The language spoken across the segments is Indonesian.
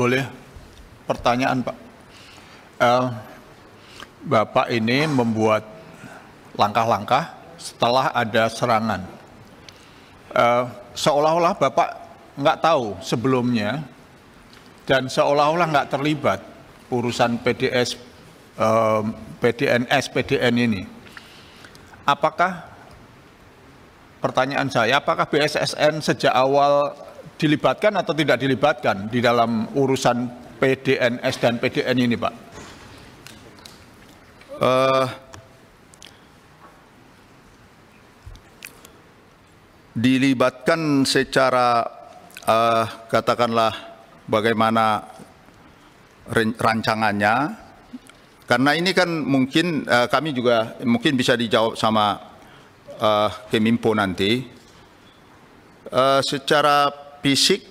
Boleh pertanyaan Pak. Uh, Bapak ini membuat langkah-langkah setelah ada serangan. Uh, seolah-olah Bapak nggak tahu sebelumnya dan seolah-olah nggak terlibat urusan PDS, uh, eh, PDNS, PDN ini. Apakah pertanyaan saya, apakah BSSN sejak awal dilibatkan atau tidak dilibatkan di dalam urusan PDNS dan PDN ini, Pak? Uh, dilibatkan secara uh, katakanlah bagaimana rancangannya karena ini kan mungkin uh, kami juga mungkin bisa dijawab sama uh, Kemimpo nanti uh, secara fisik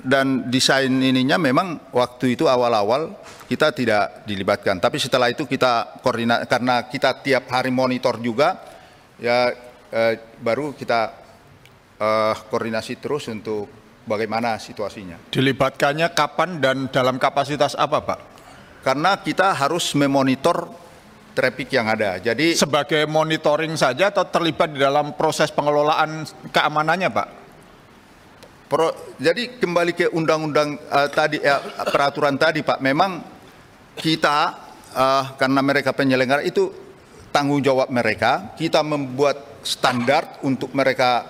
dan desain ininya memang waktu itu awal-awal kita tidak dilibatkan. Tapi setelah itu kita koordinat karena kita tiap hari monitor juga ya eh, baru kita eh, koordinasi terus untuk bagaimana situasinya. Dilibatkannya kapan dan dalam kapasitas apa, Pak? Karena kita harus memonitor traffic yang ada. Jadi sebagai monitoring saja atau terlibat di dalam proses pengelolaan keamanannya, Pak? pro, jadi kembali ke undang-undang uh, tadi ya, peraturan tadi Pak, memang kita uh, karena mereka penyelenggara itu tanggung jawab mereka, kita membuat standar untuk mereka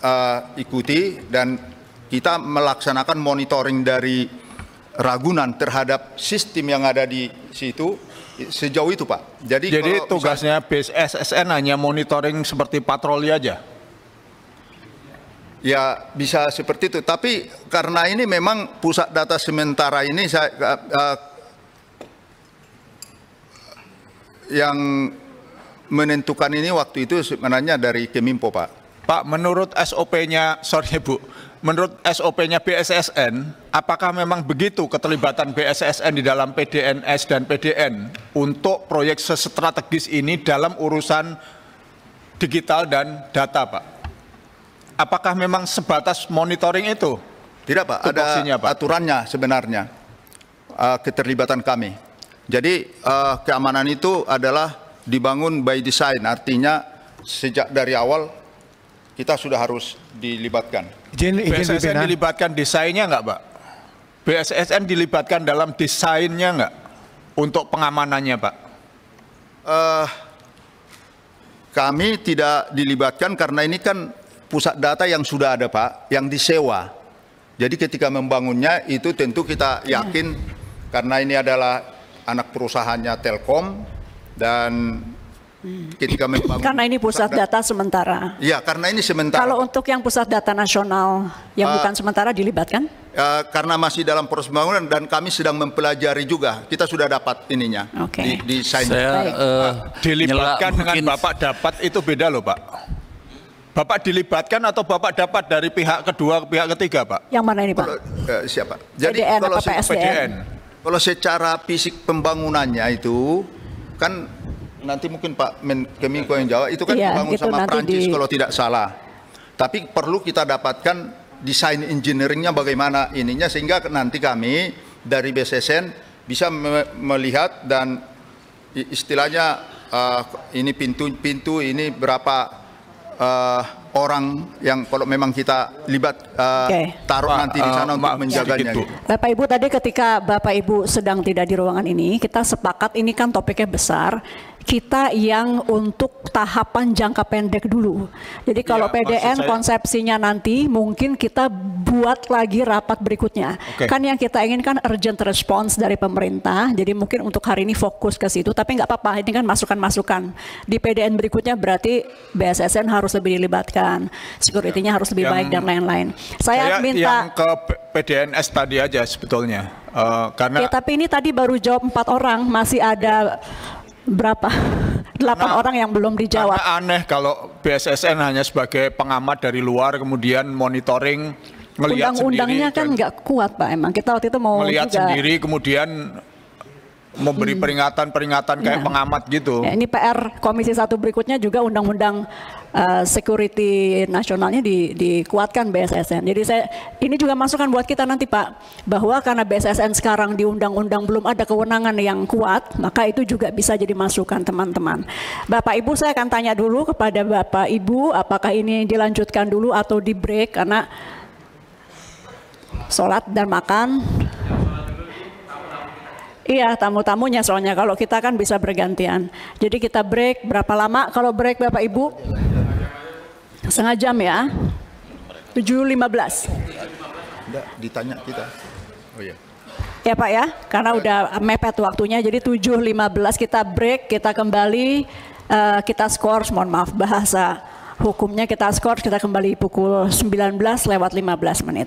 uh, ikuti dan kita melaksanakan monitoring dari Ragunan terhadap sistem yang ada di situ sejauh itu Pak. Jadi, Jadi tugasnya misalnya, BSSN hanya monitoring seperti patroli aja? Ya bisa seperti itu, tapi karena ini memang pusat data sementara ini saya uh, yang menentukan ini waktu itu sebenarnya dari Kemimpo Pak. Pak, menurut SOP-nya, sorry Bu, menurut SOP-nya BSSN, apakah memang begitu keterlibatan BSSN di dalam PDNS dan PDN untuk proyek sesetrategis ini dalam urusan digital dan data Pak? apakah memang sebatas monitoring itu? Tidak Pak, ada Pak. aturannya sebenarnya uh, keterlibatan kami. Jadi uh, keamanan itu adalah dibangun by design, artinya sejak dari awal kita sudah harus dilibatkan. Jin, BSSN jin, dilibatkan desainnya nggak Pak? BSSN dilibatkan dalam desainnya nggak untuk pengamanannya Pak? Uh, kami tidak dilibatkan karena ini kan pusat data yang sudah ada Pak, yang disewa. Jadi ketika membangunnya itu tentu kita yakin ya. karena ini adalah anak perusahaannya Telkom dan ketika membangun karena ini pusat data, data sementara. Iya, karena ini sementara. Kalau untuk yang pusat data nasional yang uh, bukan sementara dilibatkan? Uh, karena masih dalam proses pembangunan dan kami sedang mempelajari juga. Kita sudah dapat ininya. Okay. Di, di Saya uh, dilibatkan dengan Bapak dapat itu beda loh, Pak. Bapak dilibatkan atau Bapak dapat dari pihak kedua ke pihak ketiga, Pak? Yang mana ini, Pak? Kalau, eh, siapa? Jadi PDN kalau apa PSDN? PDN, kalau secara fisik pembangunannya itu kan nanti mungkin Pak Kemenko yang jawab itu kan iya, dibangun gitu, sama Prancis di... kalau tidak salah. Tapi perlu kita dapatkan desain engineeringnya bagaimana ininya sehingga nanti kami dari BSSN bisa me melihat dan istilahnya uh, ini pintu-pintu ini berapa 呃。orang yang kalau memang kita libat uh, okay. taruh nanti di uh, sana uh, untuk menjaganya. Gitu. Bapak Ibu tadi ketika Bapak Ibu sedang tidak di ruangan ini, kita sepakat ini kan topiknya besar. Kita yang untuk tahapan jangka pendek dulu. Jadi kalau ya, PDN saya... konsepsinya nanti mungkin kita buat lagi rapat berikutnya. Okay. Kan yang kita inginkan urgent response dari pemerintah. Jadi mungkin untuk hari ini fokus ke situ. Tapi nggak apa-apa, ini kan masukan-masukan. Di PDN berikutnya berarti BSSN harus lebih dilibatkan ditingkatkan, security ya. harus lebih yang, baik dan lain-lain. Saya, saya minta yang ke PDNS tadi aja sebetulnya. Uh, karena Ya, tapi ini tadi baru jawab empat orang, masih ada berapa? Delapan nah, orang yang belum dijawab. aneh kalau BSSN hanya sebagai pengamat dari luar kemudian monitoring Undang-undangnya kan nggak kuat Pak emang. Kita waktu itu mau melihat juga... sendiri kemudian memberi hmm. peringatan-peringatan kayak ya. pengamat gitu. Ya, ini PR Komisi satu berikutnya juga undang-undang uh, security nasionalnya di, dikuatkan BSSN. Jadi saya ini juga masukan buat kita nanti Pak bahwa karena BSSN sekarang di undang-undang belum ada kewenangan yang kuat, maka itu juga bisa jadi masukan teman-teman. Bapak Ibu saya akan tanya dulu kepada Bapak Ibu apakah ini dilanjutkan dulu atau di break karena sholat dan makan Iya, tamu-tamunya soalnya kalau kita kan bisa bergantian. Jadi kita break berapa lama kalau break Bapak Ibu? Setengah jam ya. 7.15. Enggak, ditanya kita. Oh iya. Ya Pak ya, karena udah mepet waktunya jadi 7.15 kita break, kita kembali eh, kita skor, mohon maaf bahasa hukumnya kita skor, kita kembali pukul 19 lewat 15 menit.